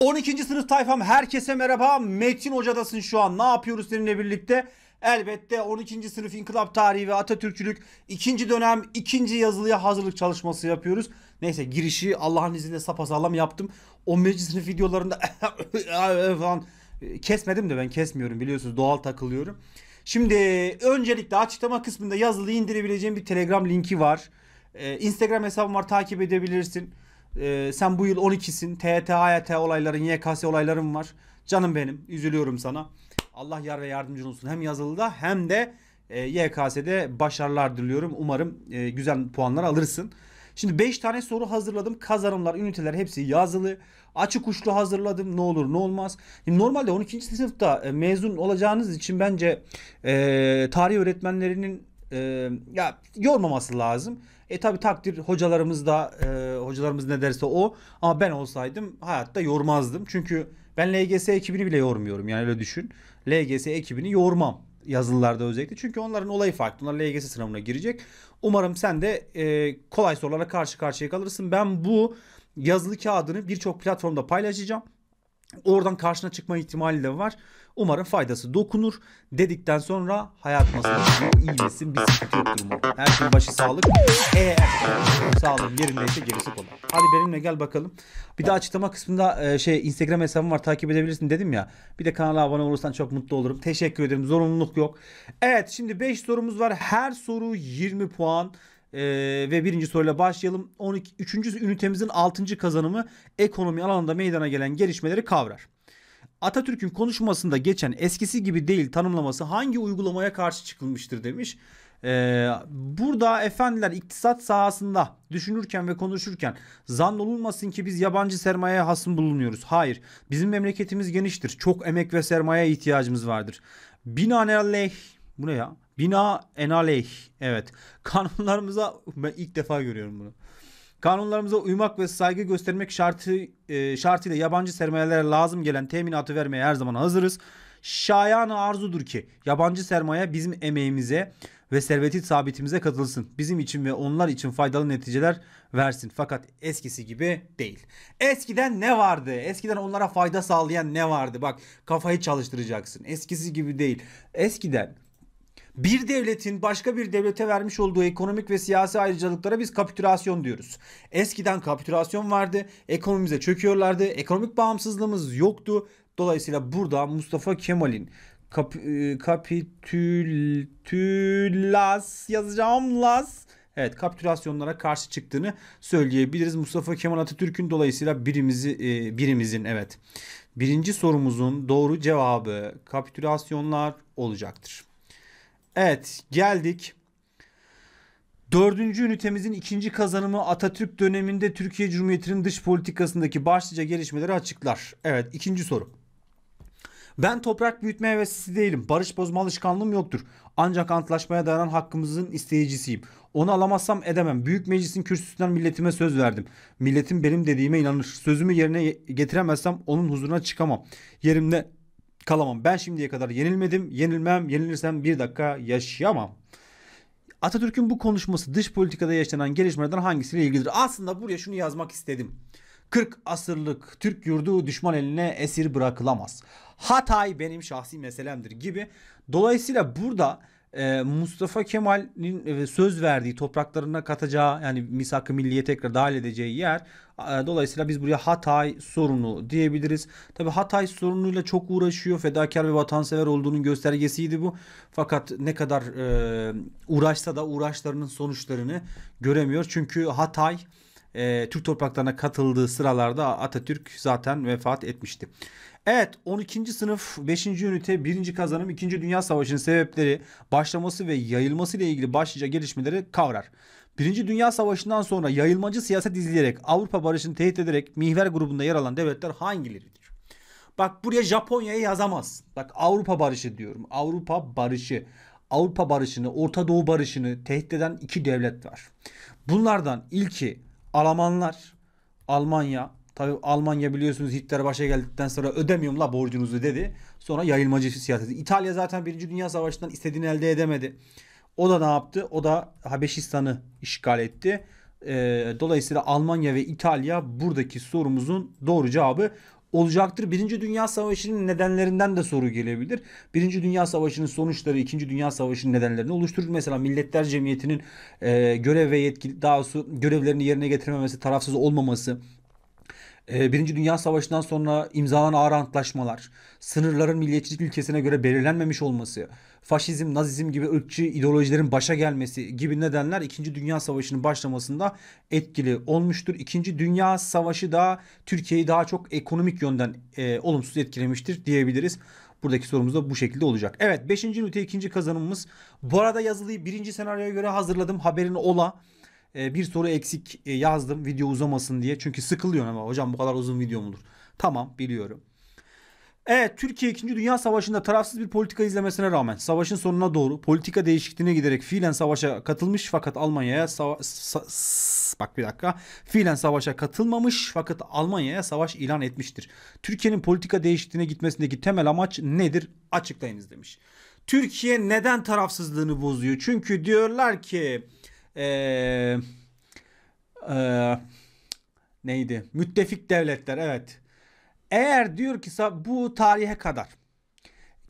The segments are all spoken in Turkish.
12. sınıf tayfam herkese merhaba. Metin Hoca'dasın şu an. Ne yapıyoruz seninle birlikte? Elbette 12. sınıf inkılap tarihi ve Atatürkçülük 2. dönem 2. yazılıya hazırlık çalışması yapıyoruz. Neyse girişi Allah'ın izniyle sapasağlam yaptım. 11. sınıf videolarında falan kesmedim de ben kesmiyorum biliyorsunuz doğal takılıyorum. Şimdi öncelikle açıklama kısmında yazılı indirebileceğim bir Telegram linki var. Ee, Instagram hesabım var takip edebilirsin. Ee, sen bu yıl 12'sin. TYT, HYT olayların, YKS olayların var. Canım benim. Üzülüyorum sana. Allah yar ve yardımcın olsun. Hem yazılıda hem de e, YKS'de başarılar diliyorum. Umarım e, güzel puanlar alırsın. Şimdi 5 tane soru hazırladım. Kazanımlar, üniteler hepsi yazılı. Açık uçlu hazırladım. Ne olur ne olmaz. Şimdi normalde 12. sınıfta e, mezun olacağınız için bence e, tarih öğretmenlerinin e, ya yormaması lazım. E tabi takdir hocalarımız da e, hocalarımız ne derse o ama ben olsaydım hayatta yormazdım. Çünkü ben LGS ekibini bile yormuyorum yani öyle düşün. LGS ekibini yormam yazılılarda özellikle. Çünkü onların olayı farklı. Onlar LGS sınavına girecek. Umarım sen de e, kolay sorulara karşı karşıya kalırsın. Ben bu yazılı kağıdını birçok platformda paylaşacağım. Oradan karşına çıkma ihtimali de var. Umarım faydası dokunur. Dedikten sonra hayat nasıl gidiyor? misin? Bir sıkıntı yoktur umarım. Her şeyin başı sağlık. Eğer sağlığın yerindeyse gerisi kolay. Hadi benimle gel bakalım. Bir de açıklama kısmında e, şey Instagram hesabım var takip edebilirsin dedim ya. Bir de kanala abone olursan çok mutlu olurum. Teşekkür ederim. Zorunluluk yok. Evet şimdi 5 sorumuz var. Her soru 20 puan. Ee, ve birinci soruyla başlayalım. 12, üçüncü ünitemizin altıncı kazanımı ekonomi alanında meydana gelen gelişmeleri kavrar. Atatürk'ün konuşmasında geçen eskisi gibi değil tanımlaması hangi uygulamaya karşı çıkılmıştır demiş. Ee, burada efendiler iktisat sahasında düşünürken ve konuşurken zann olunmasın ki biz yabancı sermayeye hasım bulunuyoruz. Hayır bizim memleketimiz geniştir. Çok emek ve sermaye ihtiyacımız vardır. Binaenaleyh bu ne ya? Bina enaleyh. Evet. Kanunlarımıza ben ilk defa görüyorum bunu. Kanunlarımıza uymak ve saygı göstermek şartı e, şartıyla yabancı sermayelere lazım gelen teminatı vermeye her zaman hazırız. Şayan arzudur ki yabancı sermaye bizim emeğimize ve serveti sabitimize katılsın. Bizim için ve onlar için faydalı neticeler versin. Fakat eskisi gibi değil. Eskiden ne vardı? Eskiden onlara fayda sağlayan ne vardı? Bak kafayı çalıştıracaksın. Eskisi gibi değil. Eskiden bir devletin başka bir devlete vermiş olduğu ekonomik ve siyasi ayrıcalıklara biz kapitülasyon diyoruz. Eskiden kapitülasyon vardı. Ekonomimize çöküyorlardı. Ekonomik bağımsızlığımız yoktu. Dolayısıyla burada Mustafa Kemal'in kap, e, kapitülas yazacağım las Evet kapitülasyonlara karşı çıktığını söyleyebiliriz. Mustafa Kemal Atatürk'ün dolayısıyla birimizi e, birimizin evet birinci sorumuzun doğru cevabı kapitülasyonlar olacaktır. Evet geldik. Dördüncü ünitemizin ikinci kazanımı Atatürk döneminde Türkiye Cumhuriyeti'nin dış politikasındaki başlıca gelişmeleri açıklar. Evet ikinci soru. Ben toprak büyütme hevesisi değilim. Barış bozma alışkanlığım yoktur. Ancak antlaşmaya dayanan hakkımızın isteyicisiyim. Onu alamazsam edemem. Büyük meclisin kürsüsünden milletime söz verdim. Milletim benim dediğime inanır. Sözümü yerine getiremezsem onun huzuruna çıkamam. Yerimde kalamam. Ben şimdiye kadar yenilmedim. Yenilmem, yenilirsem bir dakika yaşayamam. Atatürk'ün bu konuşması dış politikada yaşanan gelişmelerden hangisiyle ilgilidir? Aslında buraya şunu yazmak istedim. 40 asırlık Türk yurdu düşman eline esir bırakılamaz. Hatay benim şahsi meselemdir gibi. Dolayısıyla burada ee, Mustafa Kemal'in e, söz verdiği topraklarına katacağı yani misak-ı milliye tekrar dahil edeceği yer e, dolayısıyla biz buraya Hatay sorunu diyebiliriz. Tabi Hatay sorunuyla çok uğraşıyor. Fedakar ve vatansever olduğunun göstergesiydi bu. Fakat ne kadar e, uğraşsa da uğraşlarının sonuçlarını göremiyor. Çünkü Hatay e, Türk topraklarına katıldığı sıralarda Atatürk zaten vefat etmişti. Evet 12. sınıf 5. ünite 1. kazanım 2. Dünya Savaşı'nın sebepleri başlaması ve yayılması ile ilgili başlıca gelişmeleri kavrar. Birinci Dünya Savaşı'ndan sonra yayılmacı siyaset izleyerek Avrupa barışını tehdit ederek mihver grubunda yer alan devletler hangileridir? Bak buraya Japonya'yı yazamaz. Bak Avrupa barışı diyorum. Avrupa barışı. Avrupa barışını, Orta Doğu barışını tehdit eden iki devlet var. Bunlardan ilki Almanlar, Almanya, tabi Almanya biliyorsunuz Hitler başa geldikten sonra ödemiyorum la borcunuzu dedi. Sonra yayılmacı siyaseti. İtalya zaten Birinci Dünya Savaşı'ndan istediğini elde edemedi. O da ne yaptı? O da Habeşistan'ı işgal etti. Ee, dolayısıyla Almanya ve İtalya buradaki sorumuzun doğru cevabı olacaktır. Birinci Dünya Savaşı'nın nedenlerinden de soru gelebilir. Birinci Dünya Savaşı'nın sonuçları İkinci Dünya Savaşı'nın nedenlerini oluşturur. Mesela Milletler Cemiyeti'nin e, görev ve yetki daha doğrusu görevlerini yerine getirmemesi, tarafsız olmaması, ee, birinci Dünya Savaşı'ndan sonra imzalanan ağır antlaşmalar, sınırların milliyetçilik ülkesine göre belirlenmemiş olması, faşizm, nazizm gibi ırkçı ideolojilerin başa gelmesi gibi nedenler İkinci Dünya Savaşı'nın başlamasında etkili olmuştur. İkinci Dünya Savaşı da Türkiye'yi daha çok ekonomik yönden e, olumsuz etkilemiştir diyebiliriz. Buradaki sorumuz da bu şekilde olacak. Evet 5. ünite ikinci kazanımımız. Bu arada yazılıyı birinci senaryoya göre hazırladım. Haberin ola. Ee, bir soru eksik e, yazdım video uzamasın diye. Çünkü sıkılıyor ama hocam bu kadar uzun video mudur? Tamam biliyorum. Evet Türkiye 2. Dünya Savaşı'nda tarafsız bir politika izlemesine rağmen savaşın sonuna doğru politika değişikliğine giderek fiilen savaşa katılmış fakat Almanya'ya bak bir dakika fiilen savaşa katılmamış fakat Almanya'ya savaş ilan etmiştir. Türkiye'nin politika değişikliğine gitmesindeki temel amaç nedir açıklayınız demiş. Türkiye neden tarafsızlığını bozuyor? Çünkü diyorlar ki ee, ee, neydi? Müttefik devletler evet. Eğer diyor ki bu tarihe kadar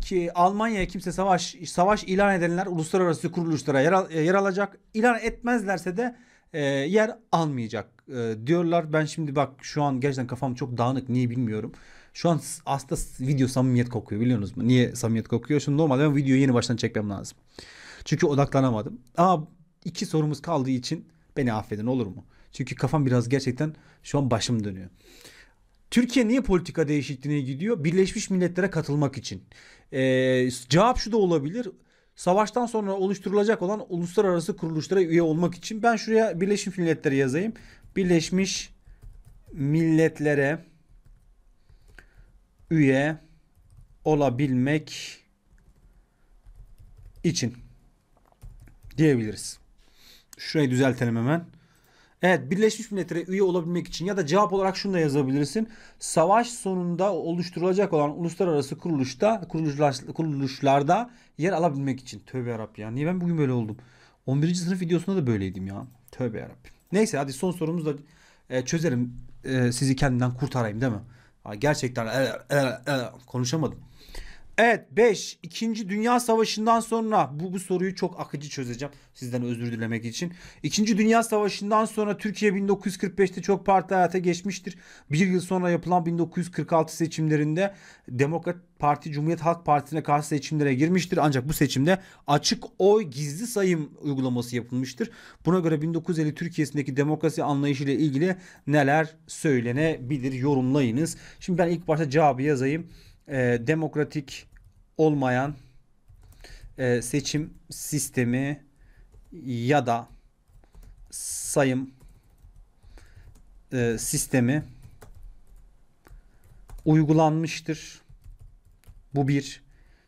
ki Almanya'ya kimse savaş savaş ilan edenler uluslararası kuruluşlara yer, yer alacak. İlan etmezlerse de e, yer almayacak e, diyorlar. Ben şimdi bak şu an gerçekten kafam çok dağınık niye bilmiyorum. Şu an aslında video samimiyet kokuyor biliyor musunuz? Niye samimiyet kokuyor? Şimdi normalde ben videoyu yeni baştan çekmem lazım. Çünkü odaklanamadım. Ama iki sorumuz kaldığı için beni affedin olur mu? Çünkü kafam biraz gerçekten şu an başım dönüyor. Türkiye niye politika değişikliğine gidiyor? Birleşmiş Milletler'e katılmak için. Ee, cevap şu da olabilir. Savaştan sonra oluşturulacak olan uluslararası kuruluşlara üye olmak için ben şuraya Birleşmiş Milletler'e yazayım. Birleşmiş Milletler'e üye olabilmek için diyebiliriz. Şurayı düzeltelim hemen. Evet Birleşmiş Milletler'e üye olabilmek için ya da cevap olarak şunu da yazabilirsin. Savaş sonunda oluşturulacak olan uluslararası kuruluşta kuruluşlar, kuruluşlarda yer alabilmek için. Tövbe yarabbim ya. Niye ben bugün böyle oldum? 11. sınıf videosunda da böyleydim ya. Tövbe yarabbim. Neyse hadi son sorumuzu da e, çözelim. E, sizi kendinden kurtarayım değil mi? gerçekten e, e, konuşamadım. Evet 5. İkinci Dünya Savaşı'ndan sonra bu, bu soruyu çok akıcı çözeceğim sizden özür dilemek için. İkinci Dünya Savaşı'ndan sonra Türkiye 1945'te çok parti hayata geçmiştir. Bir yıl sonra yapılan 1946 seçimlerinde Demokrat Parti Cumhuriyet Halk Partisi'ne karşı seçimlere girmiştir. Ancak bu seçimde açık oy gizli sayım uygulaması yapılmıştır. Buna göre 1950 Türkiye'sindeki demokrasi anlayışı ile ilgili neler söylenebilir yorumlayınız. Şimdi ben ilk başta cevabı yazayım e, demokratik olmayan e, seçim sistemi ya da sayım e, sistemi uygulanmıştır. Bu bir.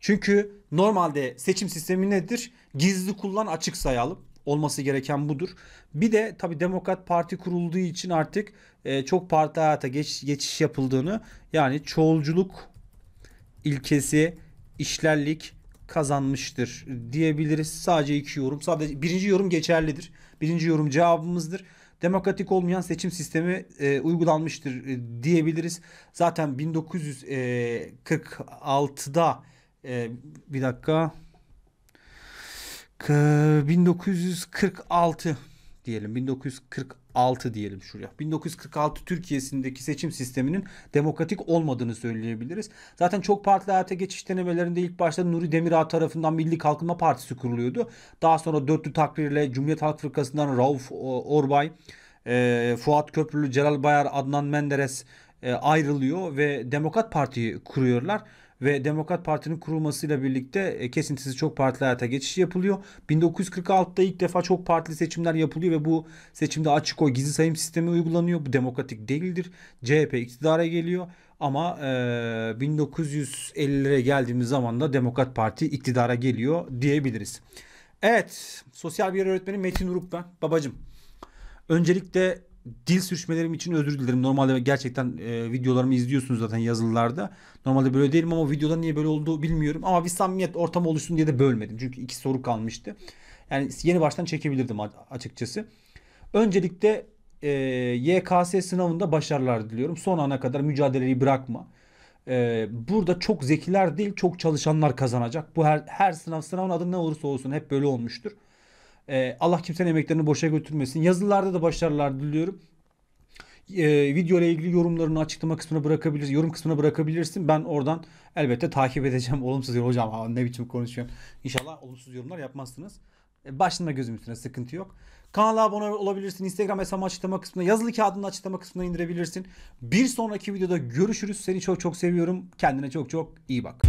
Çünkü normalde seçim sistemi nedir? Gizli kullan açık sayalım. Olması gereken budur. Bir de tabi Demokrat Parti kurulduğu için artık e, çok parti hayata geç, geçiş yapıldığını yani çoğulculuk ilkesi işlerlik kazanmıştır diyebiliriz. Sadece iki yorum. Sadece birinci yorum geçerlidir. Birinci yorum cevabımızdır. Demokratik olmayan seçim sistemi e, uygulanmıştır e, diyebiliriz. Zaten 1946'da e, e, bir dakika 1946 diyelim 1946 6 diyelim şuraya. 1946 Türkiye'sindeki seçim sisteminin demokratik olmadığını söyleyebiliriz. Zaten çok partili hayata geçiş denemelerinde ilk başta Nuri Demirağ tarafından Milli Kalkınma Partisi kuruluyordu. Daha sonra dörtlü takdirle Cumhuriyet Halk Fırkası'ndan Rauf Orbay, e, Fuat Köprülü, Celal Bayar, Adnan Menderes e, ayrılıyor ve Demokrat Parti'yi kuruyorlar ve Demokrat Parti'nin kurulmasıyla birlikte e, kesintisiz çok partili hayata geçiş yapılıyor. 1946'da ilk defa çok partili seçimler yapılıyor ve bu seçimde açık oy gizli sayım sistemi uygulanıyor. Bu demokratik değildir. CHP iktidara geliyor ama e, 1950'lere geldiğimiz zaman da Demokrat Parti iktidara geliyor diyebiliriz. Evet, sosyal bir öğretmeni Metin Uruk ben. Babacım, öncelikle dil sürüşmelerim için özür dilerim. Normalde gerçekten e, videolarımı izliyorsunuz zaten yazılılarda. Normalde böyle değilim ama videoda niye böyle olduğu bilmiyorum. Ama bir samimiyet ortamı oluşsun diye de bölmedim. Çünkü iki soru kalmıştı. Yani yeni baştan çekebilirdim açıkçası. Öncelikle e, YKS sınavında başarılar diliyorum. Son ana kadar mücadeleyi bırakma. E, burada çok zekiler değil çok çalışanlar kazanacak. Bu her, her sınav sınavın adı ne olursa olsun hep böyle olmuştur. E, Allah kimsenin emeklerini boşa götürmesin. Yazılarda da başarılar diliyorum e, video ile ilgili yorumlarını açıklama kısmına bırakabilirsin. Yorum kısmına bırakabilirsin. Ben oradan elbette takip edeceğim. Olumsuz yorum hocam ha, ne biçim konuşuyorsun. İnşallah olumsuz yorumlar yapmazsınız. E, ee, başlama gözüm üstüne sıkıntı yok. Kanala abone olabilirsin. Instagram hesabımı açıklama kısmına yazılı kağıdını açıklama kısmına indirebilirsin. Bir sonraki videoda görüşürüz. Seni çok çok seviyorum. Kendine çok çok iyi bak.